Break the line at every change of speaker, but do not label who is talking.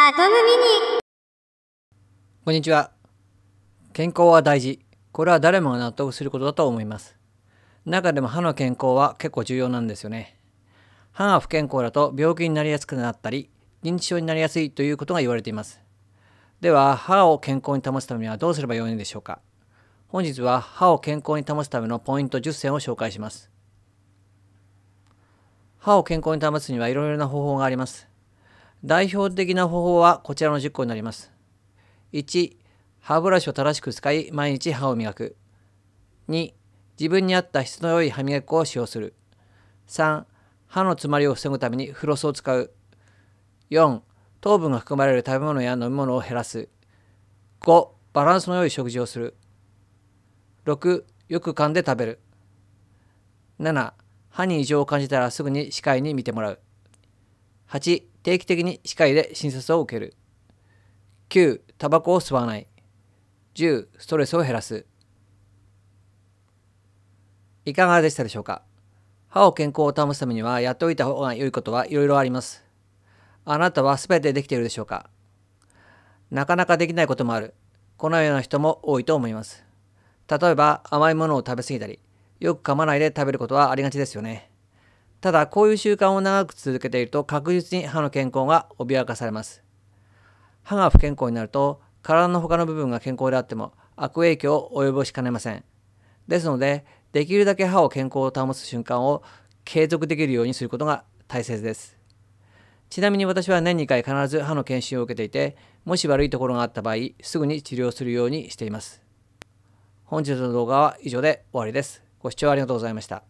アトムミニこんにちは健康は大事これは誰もが納得することだと思います中でも歯の健康は結構重要なんですよね歯が不健康だと病気になりやすくなったり認知症になりやすいということが言われていますでは歯を健康に保つためにはどうすればよいのでしょうか本日は歯を健康に保つためのポイント10選を紹介します歯を健康に保つにはいろいろな方法があります代表的な方法はこちらの10個になります。1、歯ブラシを正しく使い毎日歯を磨く。2、自分に合った質の良い歯磨き粉を使用する。3、歯の詰まりを防ぐためにフロスを使う。4、糖分が含まれる食べ物や飲み物を減らす。5、バランスの良い食事をする。6、よく噛んで食べる。7、歯に異常を感じたらすぐに歯科医に診てもらう。8、定期的に歯科医で診察を受ける9タバコを吸わない10ストレスを減らすいかがでしたでしょうか歯を健康を保つためにはやっておいた方が良いことはいろいろありますあなたは全てできているでしょうかなかなかできないこともあるこのような人も多いと思います例えば甘いものを食べ過ぎたりよく噛まないで食べることはありがちですよねただこういう習慣を長く続けていると確実に歯の健康が脅かされます歯が不健康になると体の他の部分が健康であっても悪影響を及ぼしかねませんですのでできるだけ歯を健康を保つ瞬間を継続できるようにすることが大切ですちなみに私は年2回必ず歯の検診を受けていてもし悪いところがあった場合すぐに治療するようにしています本日の動画は以上で終わりですご視聴ありがとうございました